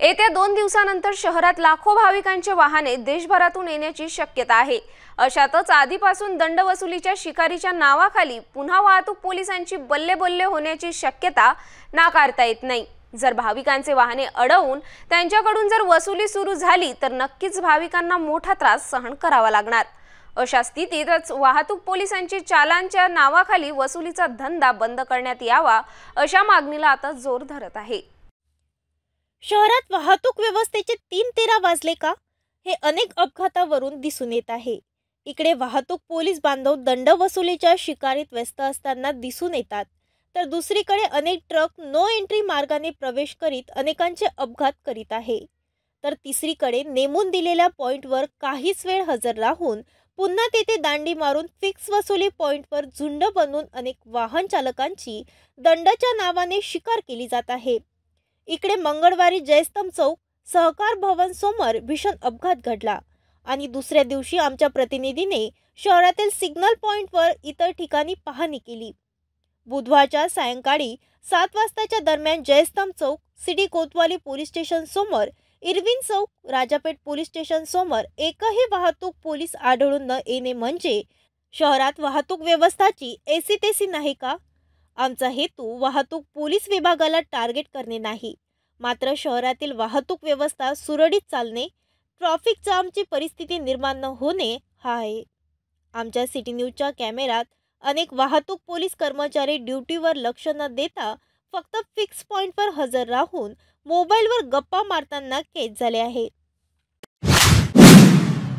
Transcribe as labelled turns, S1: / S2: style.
S1: येत्या दोन दिवसानंतर शहरात लाखो भाविकांचे वाहने देशभरातून येण्याची शक्यता आहे अशातच आधीपासून वसुलीच्या शिकारीच्या नावाखाली पुन्हा वाहतूक पोलिसांची बल्ले बल्ले होण्याची शक्यता नाकारता येत नाही जर भाविकांचे वाहने अडवून त्यांच्याकडून जर वसुली सुरू झाली तर नक्कीच भाविकांना मोठा त्रास सहन करावा लागणार अशा स्थितीतच वाहतूक पोलिसांची चालांच्या नावाखाली वसुलीचा धंदा बंद करण्यात यावा अशा मागणीला आता जोर धरत आहे शहरात
S2: वाहतूक व्यवस्थेचे तीन तेरा वाजले का हे अनेक अपघातावरून दिसून येत आहे इकडे वाहतूक पोलीस बांधव दंड वसुलीच्या शिकारीत व्यस्त असताना दिसून येतात तर दुसरीकडे अनेक ट्रक नो एंट्री मार्गाने प्रवेश करीत अनेकांचे अपघात करीत आहे तर तिसरीकडे नेमून दिलेल्या पॉईंटवर काहीच वेळ हजर राहून पुन्हा तेथे दांडी मारून फिक्स वसुली पॉईंटवर झुंड बनवून अनेक वाहन चालकांची दंडाच्या नावाने शिकार केली जात आहे इकडे मंगळवारी जयस्तंभ चौक सहकार भवन समोर भीषण अपघात घडला आणि दुसऱ्या दिवशी आमच्या प्रतिनिधीने शहरातील सिग्नल पॉईंटवर इतर ठिकाणी पाहणी केली बुधवारच्या सायंकाळी सात वाजताच्या दरम्यान Jaistambh Chowk city Kotwali police station समोर Irwin Chowk Rajapeth police station समोर एकही वाहतूक पोलीस आढळून न येणे म्हणजे शहरात वाहतूक व्यवस्थाची एसी तेसी नाही का आमचा हेतू वाहतूक पोलीस विभागाला टार्गेट करणे नाही मात्र शहरातील वाहतूक व्यवस्था सुरळीत चालणे ट्रॉफिक जामची परिस्थिती निर्माण न होणे हा आहे आमच्या सिटी न्यूजच्या कॅमेरात अनेक वाहतूक पोलीस कर्मचारी ड्युटीवर लक्ष न देता फक्त फिक्स पॉईंटवर हजर राहून मोबाईलवर गप्पा मारताना कैद झाले आहेत